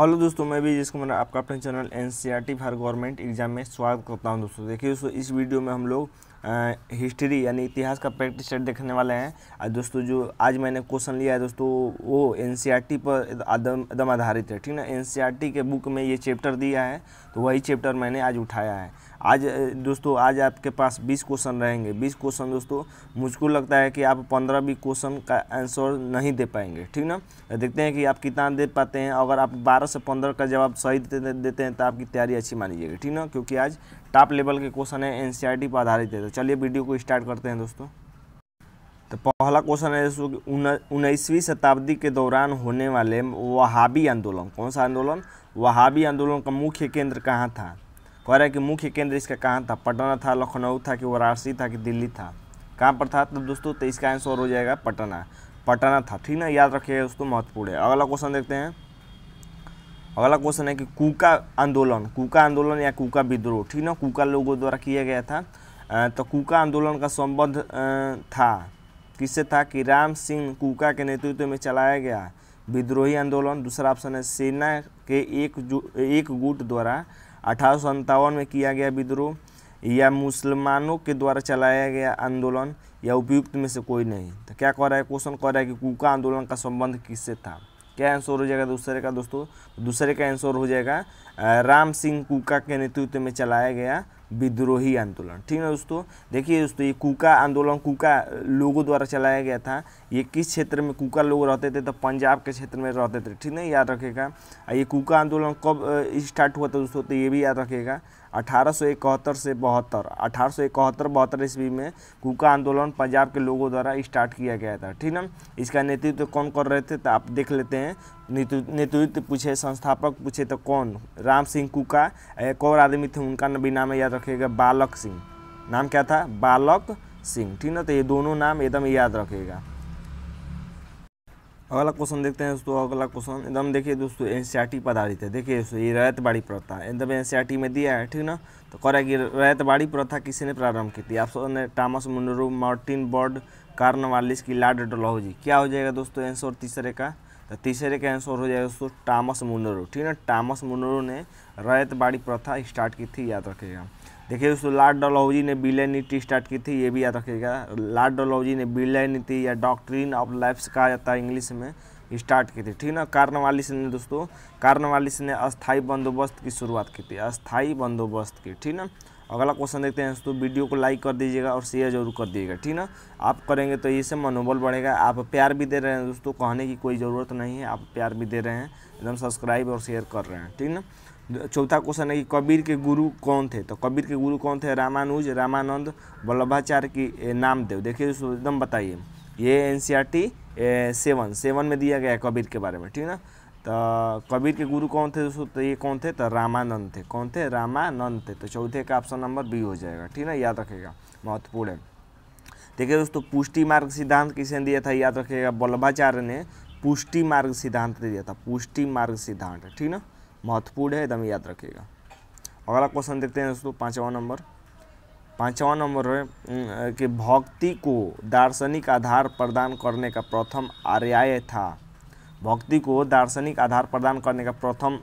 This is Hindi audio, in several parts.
हेलो दोस्तों मैं भी जिसको मैंने आपका अपने channel N C R T for government exam में स्वागत करता हूं दोस्तों देखिए दोस्तों इस वीडियो में हम लोग हिस्ट्री यानी इतिहास का प्रैक्टिस सेट देखने वाले हैं दोस्तों जो आज मैंने क्वेश्चन लिया है दोस्तों वो एन e पर आदम आधारित है ठीक ना एन e के बुक में ये चैप्टर दिया है तो वही चैप्टर मैंने आज उठाया है आज दोस्तों आज आपके पास 20 क्वेश्चन रहेंगे 20 क्वेश्चन दोस्तों मुझको लगता है कि आप 15 भी क्वेश्चन का आंसर नहीं दे पाएंगे ठीक ना तो देखते हैं कि आप कितना दे पाते हैं अगर आप 12 से 15 का जवाब सही देते हैं तो आपकी तैयारी अच्छी मानी जाएगी ठीक ना क्योंकि आज टॉप लेवल के क्वेश्चन है एनसीईआरटी पर आधारित है तो चलिए वीडियो को स्टार्ट करते हैं दोस्तों तो पहला क्वेश्चन है दोस्तों की उन्नीसवीं शताब्दी के दौरान होने वाले वहाबी आंदोलन कौन सा आंदोलन वहाबी आंदोलन का मुख्य केंद्र कहाँ था कह रहे हैं कि मुख्य केंद्र इसका कहाँ था पटना था लखनऊ था कि वाराणसी था कि दिल्ली था कहाँ पर था तो दोस्तों तो इसका आंसर हो जाएगा पटना पटना था ठीक ना याद रखिएगा दोस्तों महत्वपूर्ण है अगला क्वेश्चन देखते हैं अगला क्वेश्चन है कि कूका आंदोलन कूका आंदोलन या कूका विद्रोह ठीक ना कूका लोगों द्वारा किया गया था तो कूका आंदोलन का संबंध था किससे था कि राम सिंह कूका के नेतृत्व में चलाया गया विद्रोही आंदोलन दूसरा ऑप्शन है सेना के एक एक गुट द्वारा अठारह में किया गया विद्रोह या मुसलमानों के द्वारा चलाया गया आंदोलन या उपयुक्त में से कोई नहीं तो क्या कह रहा है क्वेश्चन कह रहा है कि कूका आंदोलन का संबंध किससे था क्या आंसर हो जाएगा दूसरे का दोस्तों तो दूसरे का आंसर हो जाएगा राम सिंह कुका के नेतृत्व में चलाया गया विद्रोही आंदोलन ठीक है दोस्तों देखिए दोस्तों ये कुका आंदोलन कुका लोगों द्वारा चलाया गया था ये किस क्षेत्र में कुका लोग रहते थे तो पंजाब के क्षेत्र में रहते थे ठीक है याद रखेगा ये कुका आंदोलन कब स्टार्ट हुआ था दोस्तों तो ये भी याद रखेगा अठारह से बहत्तर अठारह सौ इकहत्तर बहत्तर ईस्वी में कुका आंदोलन पंजाब के लोगों द्वारा स्टार्ट किया गया था ठीक ना इसका नेतृत्व तो कौन कर रहे थे तो आप देख लेते हैं नेतृत्व पूछे संस्थापक पूछे तो कौन राम सिंह कुका एक और आदमी थे उनका भी नाम याद रखेगा बालक सिंह नाम क्या था बालक सिंह ठीक ना तो ये दोनों नाम एकदम याद रखेगा अगला क्वेश्चन देखते हैं दोस्तों अगला क्वेश्चन एकदम देखिए दोस्तों एन आधारित है देखिए दोस्तों ये बाड़ी प्रथा एकदम एन में दिया है ठीक ना तो करेगी रैतबाड़ी प्रथा किसी ने प्रारंभ की थी सब ने Thomas Munro Martin Bird Cornwallis की लाड डलहौजी क्या हो जाएगा दोस्तों आंसर तीसरे का तो तीसरे का आंसर हो जाएगा दोस्तों टॉमस मुंडरू ठीक ना टॉमस मुंडरू ने बाड़ी प्रथा स्टार्ट की थी याद रखेगा देखिए दोस्तों लार्ड डलहौजी ने बिलय नीति स्टार्ट की थी ये भी याद रखिएगा लार्ड डलहौजी ने बिलय नीति या डॉक्ट्रीन ऑफ लाइफ्स कहा जाता है इंग्लिश में स्टार्ट की थी ठीक ना कार्नवालिस ने दोस्तों कार्नवालिस ने अस्थाई बंदोबस्त की शुरुआत की थी अस्थाई बंदोबस्त की ठीक ना अगला क्वेश्चन देखते हैं दोस्तों वीडियो को लाइक कर दीजिएगा और शेयर जरूर कर दीजिएगा ठीक ना आप करेंगे तो इससे मनोबल बढ़ेगा आप प्यार भी दे रहे हैं दोस्तों कहने की कोई ज़रूरत नहीं है आप प्यार भी दे रहे हैं एकदम सब्सक्राइब और शेयर कर रहे हैं ठीक ना चौथा क्वेश्चन है कि कबीर के गुरु कौन थे तो कबीर के गुरु कौन थे रामानुज रामानंद वल्लभाचार्य की नामदेव देखिए एकदम बताइए ये N C R T seven seven में दिया गया है कबीर के बारे में ठीक है ना तो कबीर के गुरु कौन थे दोस्तों तो ये कौन थे तो रामानंद थे कौन थे रामानंद थे तो चौथे का ऑप्शन नंबर बी हो जाएगा ठीक है ना याद रखेगा महत्वपूर्ण है देखिए दोस्तों पुष्टि मार्ग सिद्धांत किसने दिया था याद रखेगा वल्लभाचार्य ने पुष्टि मार्ग सिद्धांत दिया था पुष्टि मार्ग सिद्धांत ठीक ना महत्वपूर्ण है एकदम याद रखिएगा अगला क्वेश्चन देखते हैं दोस्तों पाँचवा नंबर पाँचवा नंबर है कि भक्ति को दार्शनिक आधार प्रदान करने का प्रथम आर्याय था भक्ति को दार्शनिक आधार प्रदान करने का प्रथम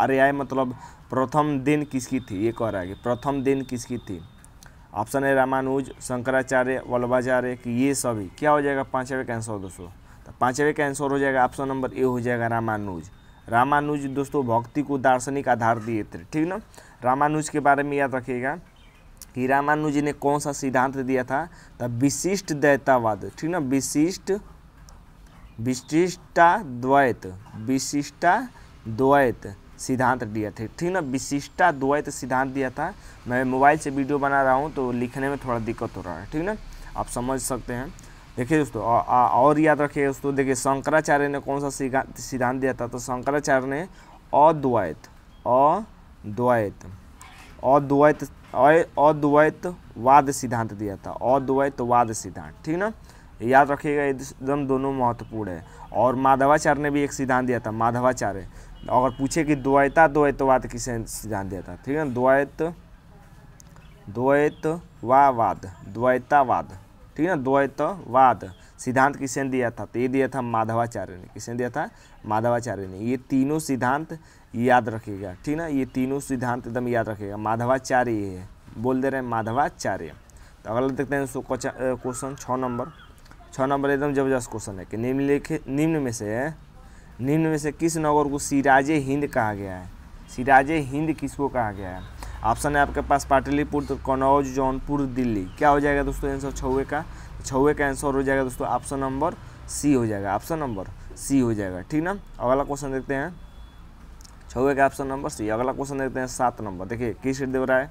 आर्याय मतलब प्रथम दिन किसकी थी ये कह रहा है कि प्रथम दिन किसकी थी ऑप्शन है रामानुज शंकराचार्य वल्लभाचार्य कि ये सभी क्या हो जाएगा पाँचवें का आंसर दोस्तों तो पाँचवें का आंसर हो जाएगा ऑप्शन नंबर ए हो जाएगा रामानुज रामानुज दोस्तों भक्ति को दार्शनिक आधार दिए थे ठीक ना रामानुज के बारे में याद रखिएगा कि रामानुज ने कौन सा सिद्धांत दिया था तो विशिष्ट दैतावाद ठीक ना विशिष्ट विशिष्टा द्वैत विशिष्टा द्वैत सिद्धांत दिया थे ठीक ना विशिष्टा द्वैत सिद्धांत दिया था मैं मोबाइल से वीडियो बना रहा हूँ तो लिखने में थोड़ा दिक्कत हो रहा है ठीक ना आप समझ सकते हैं देखिए दोस्तों और याद रखिए दोस्तों देखिए शंकराचार्य ने कौन सा सिद्धांत दिया था तो शंकराचार्य ने अद्वैत अद्वैत अद्वैत अद्वैत वाद सिद्धांत दिया था अद्वैत वाद सिद्धांत ठीक ना याद रखिएगा एकदम दोनों महत्वपूर्ण है और माधवाचार्य ने भी एक सिद्धांत दिया था माधवाचार्य अगर पूछे कि द्वैता द्वैतवाद किसे सिद्धांत दिया था ठीक है द्वैत द्वैत वाद द्वैतावाद ठीक है ना तो द्वैतवाद सिद्धांत किसने दिया था तो ये दिया था माधवाचार्य ने किसने दिया था माधवाचार्य ने ये तीनों सिद्धांत याद रखेगा ठीक ना ये तीनों सिद्धांत एकदम याद रखेगा माधवाचार्य है बोल दे रहे हैं माधवाचार्य तो अगला देखते हैं क्वेश्चन छः नंबर छः नंबर एकदम जबरदस्त क्वेश्चन है कि निम्नलिखित निम्न में से निम्न में से किस नगर को सिराज हिंद कहा गया है सिराज हिंद किसको कहा गया है ऑप्शन है आपके पास पाटलिपुत्र कन्नौज जौनपुर दिल्ली क्या हो जाएगा दोस्तों आंसर छवे का छवे का आंसर हो जाएगा दोस्तों ऑप्शन नंबर सी हो जाएगा ऑप्शन नंबर सी हो जाएगा ठीक ना अगला क्वेश्चन देखते हैं छवे का ऑप्शन नंबर सी अगला क्वेश्चन देखते हैं सात नंबर देखिए किस देवराय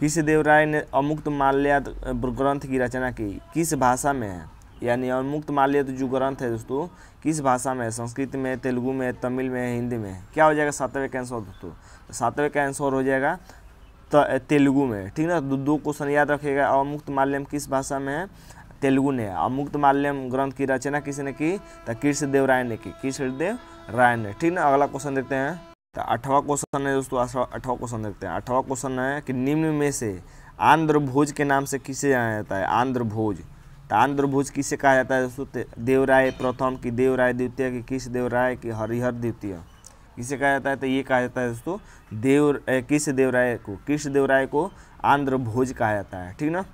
किस देवराय ने अमुक्त माल्या ग्रंथ की रचना की किस भाषा में है यानी अमुक्त माल्या जो ग्रंथ है दोस्तों किस भाषा में है संस्कृत में तेलुगु में तमिल में हिंदी में क्या हो जाएगा सातवें का आंसर दोस्तों सातवें का आंसर हो जाएगा तो, तेलुगु में ठीक ना दो, दो क्वेश्चन याद रखिएगा अमुक्त माल्यम किस भाषा में है तेलुगु ने अमुक्त माल्यम ग्रंथ की रचना किसी ने की तो कृष्णदेव राय ने की कृष्णदेव राय ने ठीक ना अगला क्वेश्चन देखते हैं तो अठवा क्वेश्चन है दोस्तों अठवा क्वेश्चन देखते हैं अठवा क्वेश्चन है कि निम्न में से आंध्र भोज के नाम से किसे जाना जाता है आंध्र भोज तो आंध्र भोज किसे कहा जाता है दोस्तों देवराय प्रथम की देवराय द्वितीय की किस देवराय की हरिहर द्वितीय किसे कहा जाता है तो ये कहा जाता है दोस्तों देव किस देवराय को किस देवराय को आंध्र भोज कहा जाता है ठीक ना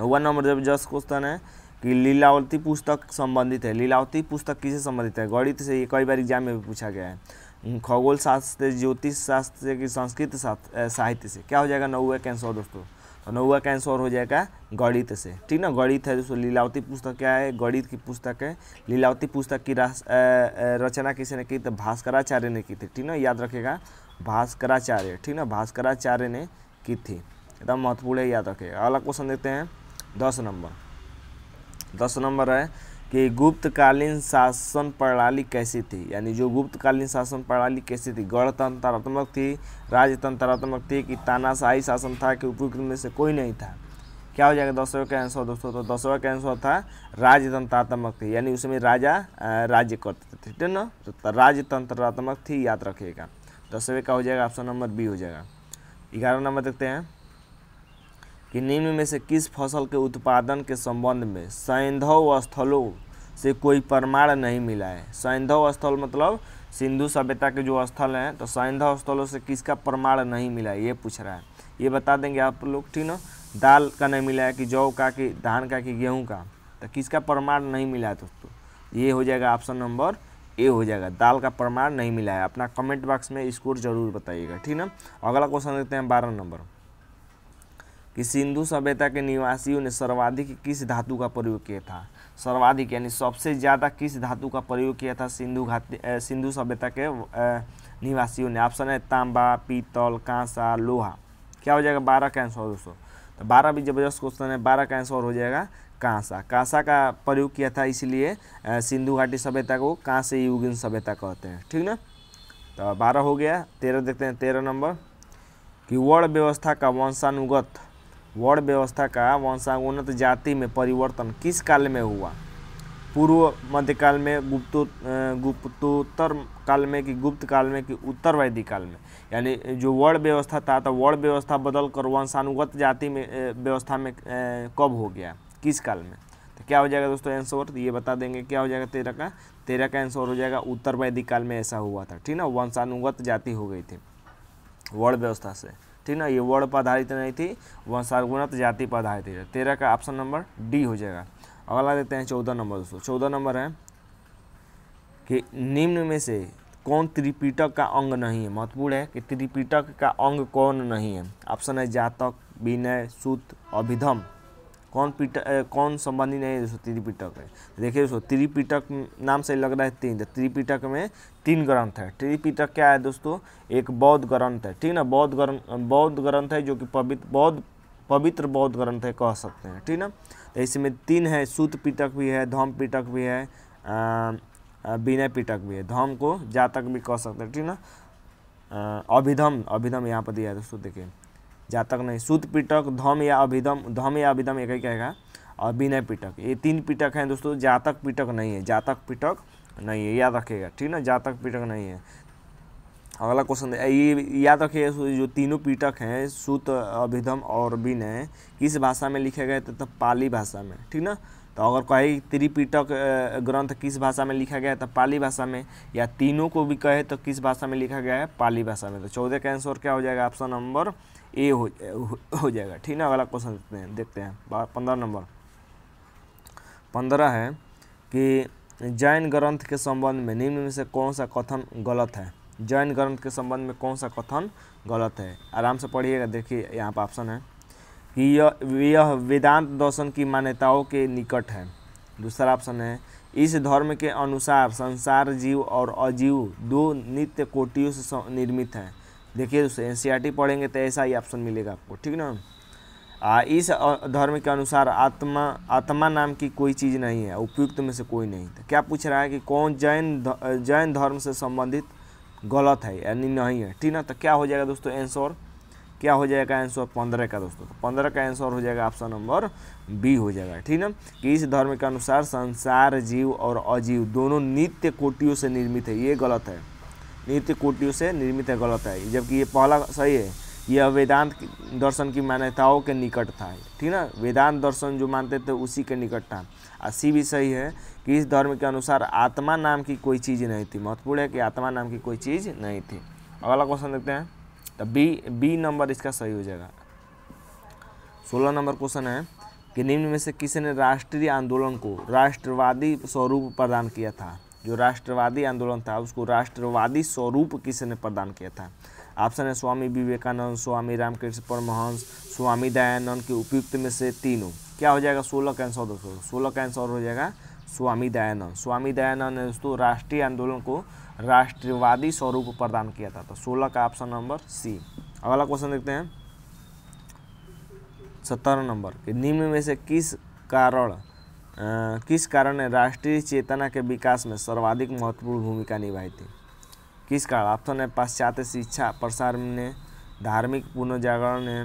वन तो नंबर जब जस्ट क्वेश्चन है कि लीलावती पुस्तक संबंधित है लीलावती पुस्तक किसे संबंधित है गणित से ये कई बार एग्जाम में भी पूछा गया है खगोल शास्त्र ज्योतिष शास्त्र की संस्कृत साहित्य से क्या हो जाएगा नौ है कैंसर दोस्तों और नौवा का आंसर हो जाएगा गणित से ठीक ना गणित है दोस्तों लीलावती पुस्तक क्या है गणित की पुस्तक है लीलावती पुस्तक की रचना किसने की तो भास्कराचार्य ने की थी ठीक ना याद रखेगा भास्कराचार्य ठीक ना भास्कराचार्य ने की थी एकदम महत्वपूर्ण है याद रखेगा अगला क्वेश्चन देखते हैं दस नंबर दस नंबर है कि गुप्तकालीन शासन प्रणाली कैसी थी यानी जो गुप्तकालीन शासन प्रणाली कैसी थी गणतंत्रात्मक थी राजतंत्रात्मक थी कि तानाशाही शासन था कि उपयुक्त में से कोई नहीं था क्या हो जाएगा दसवें का आंसर दोस्तों तो दसवा का आंसर था राजतंत्रात्मक थी यानी उसमें राजा राज्य करते थे ठीक ना तो राजतंत्रात्मक थी याद रखिएगा दसवें का हो जाएगा ऑप्शन नंबर बी हो जाएगा ग्यारह नंबर देखते हैं कि निम्न में से किस फसल के उत्पादन के संबंध में सैंधव स्थलों से कोई प्रमाण नहीं मिला है सैंधव स्थल मतलब सिंधु सभ्यता के जो स्थल हैं तो सैंधव स्थलों से किसका प्रमाण नहीं मिला है ये पूछ रहा है ये बता देंगे आप लोग ठीक ना दाल का नहीं मिला है कि जौ का कि धान का कि गेहूँ का तो किसका प्रमाण नहीं मिला है दोस्तों ये हो जाएगा ऑप्शन नंबर ए हो जाएगा दाल का प्रमाण नहीं मिला है अपना कमेंट बॉक्स में स्कोर जरूर बताइएगा ठीक ना अगला क्वेश्चन देखते हैं बारह नंबर कि सिंधु सभ्यता के निवासियों ने सर्वाधिक किस धातु का प्रयोग किया था सर्वाधिक यानी सबसे ज़्यादा किस धातु का प्रयोग किया था सिंधु घाती सिंधु सभ्यता के निवासियों ने ऑप्शन है तांबा पीतल कांसा लोहा क्या हो जाएगा बारह का आंसर दोस्तों तो बारह भी जबरदस्त क्वेश्चन है बारह का आंसर हो जाएगा कांसा कांसा का प्रयोग किया था इसलिए सिंधु घाटी सभ्यता को कांसे युगिन सभ्यता कहते हैं ठीक ना तो बारह हो गया तेरह देखते हैं तेरह नंबर कि वर्ण व्यवस्था का वंशानुगत वर्ण व्यवस्था का वंशांगोन्नत जाति में परिवर्तन किस काल में हुआ पूर्व मध्यकाल में गुप्तो गुप्तोत्तर काल में कि गुप्त काल में कि उत्तर वैदिक काल में यानी जो वर्ण व्यवस्था था तो वर्ण व्यवस्था बदल कर वंशानुगत जाति में व्यवस्था में कब हो गया किस काल में तो क्या हो जाएगा दोस्तों आंसर तो ये बता देंगे क्या हो जाएगा तेरह का तेरह का आंसर हो जाएगा उत्तर वैदिक काल में ऐसा हुआ था ठीक ना वंशानुगत जाति हो गई थी वर्ण व्यवस्था से ठीक ना ये वर्ड पर आधारित नहीं थी वह सार्वगुणत जाति पर आधारित है तेरह का ऑप्शन नंबर डी हो जाएगा अगला देते हैं चौदह नंबर दोस्तों चौदह नंबर है कि निम्न में से कौन त्रिपीटक का अंग नहीं है महत्वपूर्ण है कि त्रिपीटक का अंग कौन नहीं है ऑप्शन है जातक विनय सूत अभिधम कौन पीटक कौन संबंधी नहीं है त्रिपीटक त्रिपिटक है देखिए दोस्तों त्रिपिटक नाम से लग रहा है तीन तो त्रिपिटक में तीन ग्रंथ है त्रिपिटक क्या है दोस्तों एक बौद्ध ग्रंथ है ठीक ना बौद्ध ग्रंथ बौद्ध ग्रंथ है जो कि पवित्र बौद्ध पवित्र बौद्ध ग्रंथ है कह सकते हैं ठीक ना तो इसमें तीन है सूत पिटक भी है धम पिटक भी है विनय पिटक भी है धम को जातक भी कह सकते हैं ठीक ना अभिधम अभिधम यहाँ पर दिया है दोस्तों देखिए जातक नहीं सूत पीटक धम या अभिधम धम या अभिधम एक ही कहेगा और विनय पीटक ये तीन पीटक हैं दोस्तों जातक पीटक नहीं है जातक पिटक नहीं है याद रखिएगा ठीक ना जातक पीटक नहीं है अगला क्वेश्चन ये याद रखिए जो तीनों पीटक हैं सूत अभिधम और विनय किस भाषा में लिखे गए तो, तो पाली भाषा में ठीक ना तो अगर कहे त्रिपिटक ग्रंथ किस भाषा में लिखा गया है तो पाली भाषा में या तीनों को भी कहे तो किस भाषा में लिखा गया है पाली भाषा में तो चौदह का आंसर क्या हो जाएगा ऑप्शन नंबर ए हो हो जाएगा ठीक है अगला क्वेश्चन देखते हैं देखते हैं पंद्रह नंबर पंद्रह है कि जैन ग्रंथ के संबंध में निम्न में से कौन सा कथन गलत है जैन ग्रंथ के संबंध में कौन सा कथन गलत है आराम से पढ़िएगा देखिए यहाँ पर ऑप्शन है यह वेदांत दर्शन की मान्यताओं के निकट है दूसरा ऑप्शन है इस धर्म के अनुसार संसार जीव और अजीव दो नित्य कोटियों से निर्मित हैं देखिए दोस्तों एन e पढ़ेंगे तो ऐसा ही ऑप्शन मिलेगा आपको ठीक ना आ, इस धर्म के अनुसार आत्मा आत्मा नाम की कोई चीज़ नहीं है उपयुक्त में से कोई नहीं तो क्या पूछ रहा है कि कौन जैन जैन धर्म से संबंधित गलत है यानी नहीं है ठीक ना तो क्या हो जाएगा दोस्तों आंसर क्या हो जाएगा आंसर पंद्रह का दोस्तों तो पंद्रह का आंसर हो जाएगा ऑप्शन नंबर बी हो जाएगा ठीक ना कि इस धर्म के अनुसार संसार जीव और अजीव दोनों नित्य कोटियों से निर्मित है ये गलत है नित्य कोटियों से निर्मित है गलत है जबकि ये पहला सही है यह वेदांत दर्शन की मान्यताओं के निकट था ठीक ना वेदांत दर्शन जो मानते थे उसी के निकट था और सी भी सही है कि इस धर्म के अनुसार आत्मा नाम की कोई चीज़ नहीं थी महत्वपूर्ण है कि आत्मा नाम की कोई चीज़ नहीं थी अगला क्वेश्चन देखते हैं तो बी बी नंबर इसका सही हो जाएगा सोलह नंबर क्वेश्चन है कि निम्न में से किसने राष्ट्रीय आंदोलन को राष्ट्रवादी स्वरूप प्रदान किया था जो राष्ट्रवादी आंदोलन था उसको राष्ट्रवादी स्वरूप किसने प्रदान किया था ऑप्शन है स्वामी विवेकानंद स्वामी रामकृष्ण परमहंस स्वामी दयानंद के उपयुक्त में से तीनों क्या हो जाएगा सोलह का आंसर दोस्तों सोलह का आंसर हो जाएगा स्वामी दयानंद स्वामी दयानंद ने दोस्तों राष्ट्रीय आंदोलन को राष्ट्रवादी स्वरूप प्रदान किया था तो सोलह का ऑप्शन नंबर सी अगला क्वेश्चन देखते हैं सत्रह नंबर कि निम्न में से किस कारण किस कारण ने राष्ट्रीय चेतना के विकास में सर्वाधिक महत्वपूर्ण भूमिका निभाई थी किस कारण ऑप्शन है पाश्चात्य शिक्षा प्रसार ने धार्मिक पुनर्जागरण ने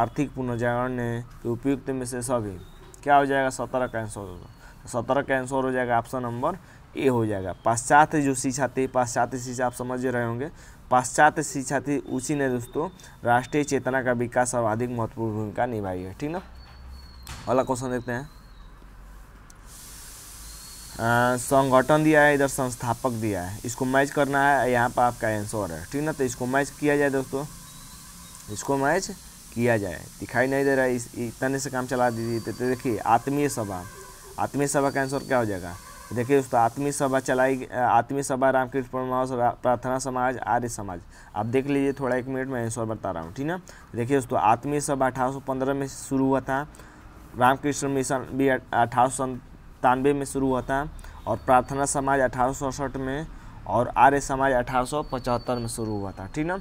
आर्थिक पुनर्जागरण ने उपयुक्त में से सभी क्या हो जाएगा सत्रह का आंसर होगा तो सत्रह का आंसर हो जाएगा ऑप्शन नंबर ए हो जाएगा पाश्चात्य जो शिक्षा थी पाश्चात्य शिक्षा आप समझ रहे होंगे पाश्चात्य शिक्षा थी उसी ने दोस्तों राष्ट्रीय चेतना का विकास सर्वाधिक महत्वपूर्ण भूमिका निभाई है ठीक ना अगला क्वेश्चन देखते हैं संगठन दिया है इधर संस्थापक दिया है इसको मैच करना है यहाँ पर आपका आंसर है ठीक ना तो इसको मैच किया जाए दोस्तों इसको मैच किया जाए दिखाई नहीं दे रहा है इस इतने से काम चला दीजिए तो देखिए आत्मीय सभा आत्मीय सभा का आंसर क्या हो जाएगा देखिए दोस्तों आत्मी सभा चलाई आत्मी सभा रामकृष्ण परमाव प्रार्थना समाज आर्य समाज आप देख लीजिए थोड़ा एक मिनट में आंसर बता रहा हूँ ठीक ना देखिए दोस्तों आत्मी सभा अठारह में शुरू हुआ था रामकृष्ण मिशन भी अठारह में शुरू हुआ था और प्रार्थना समाज अठारह में और आर्य समाज अठारह में शुरू हुआ था ठीक ना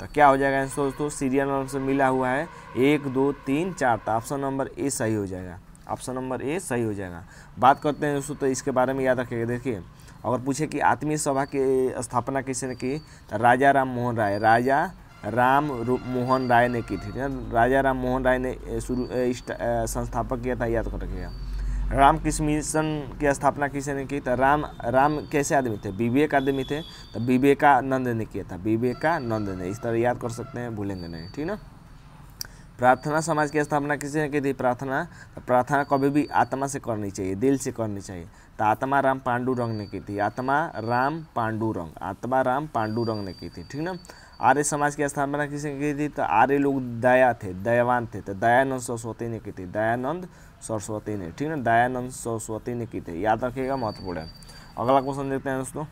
तो क्या हो जाएगा आंसर दोस्तों सीरियल नंबर से मिला हुआ है एक दो तीन चार तो ऑप्शन नंबर ए सही हो जाएगा ऑप्शन नंबर ए सही हो जाएगा बात करते हैं दोस्तों तो इसके बारे में याद रखेंगे देखिए अगर पूछे कि आत्मीय सभा की स्थापना किसने की तो राजा राम मोहन राय राजा राम मोहन राय ने की थी राजा राम मोहन राय ने शुरू संस्थापक किया था याद कर रखिएगा किस मिशन की स्थापना किसने की तो राम राम कैसे आदमी थे विवेक आदमी थे तो विवेकानंद ने किया था विवेकानंद ने इस तरह याद कर सकते हैं भूलेंगे नहीं ठीक ना प्रार्थना समाज की स्थापना किसी ने की थी प्रार्थना प्रार्थना कभी भी आत्मा से करनी चाहिए दिल से करनी चाहिए तो आत्मा राम पांडुरंग ने की थी आत्मा राम पांडुरंग आत्मा राम पांडुरंग ने की थी ठीक ना आर्य समाज की स्थापना किसने की थी तो आर्य लोग दया थे दयावान थे तो दयानंद सरस्वती ने की थी दयानंद सरस्वती ने ठीक ना दयानंद सरस्वती ने की थी याद रखिएगा महत्वपूर्ण है अगला क्वेश्चन देखते हैं दोस्तों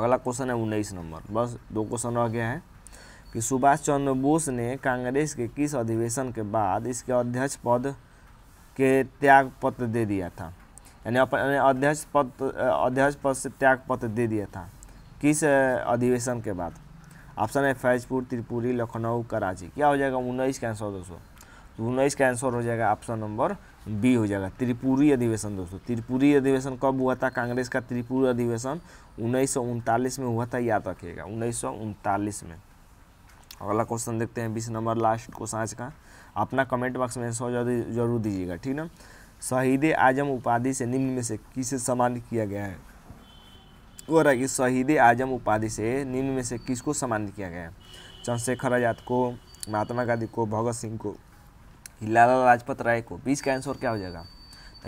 अगला क्वेश्चन है उन्नीस नंबर बस दो क्वेश्चन रह गया है कि सुभाष चंद्र बोस ने कांग्रेस के किस अधिवेशन के बाद इसके अध्यक्ष पद के त्याग पत्र दे दिया था यानी अपने अध्यक्ष पद अध्यक्ष पद से त्याग पत्र दे दिया था किस अधिवेशन के बाद ऑप्शन है फैजपुर त्रिपुरी लखनऊ कराची क्या हो जाएगा उन्नीस का आंसर दोस्तों तो उन्नीस का आंसर हो जाएगा ऑप्शन नंबर बी हो जाएगा त्रिपुरी अधिवेशन दोस्तों त्रिपुरी अधिवेशन कब हुआ था कांग्रेस का त्रिपुरी अधिवेशन उन्नीस में हुआ था याद रखिएगा उन्नीस में अगला क्वेश्चन देखते हैं बीस नंबर लास्ट क्वेश्चन आज का अपना कमेंट बॉक्स में सौ जरूर दीजिएगा ठीक ना शहीद आजम उपाधि से निम्न में से किसे सम्मानित किया गया है वो रहा कि शहीद आजम उपाधि से निम्न में से किसको सम्मानित किया गया है चंद्रशेखर आज़ाद को महात्मा गांधी को भगत सिंह को लाला लाजपत राय को बीस का आंसर क्या हो जाएगा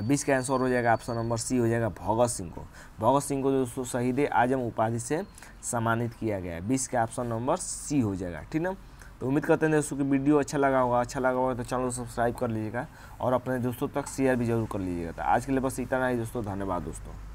बीस का आंसर हो जाएगा ऑप्शन नंबर सी हो जाएगा भगत सिंह को भगत सिंह को जो शहीद आजम उपाधि से सम्मानित किया गया है बीस का ऑप्शन नंबर सी हो जाएगा ठीक ना तो उम्मीद करते हैं दोस्तों कि वीडियो अच्छा लगा होगा अच्छा लगा होगा तो चैनल को सब्सक्राइब कर लीजिएगा और अपने दोस्तों तक शेयर भी जरूर कर लीजिएगा तो आज के लिए बस इतना ही दोस्तों धन्यवाद दोस्तों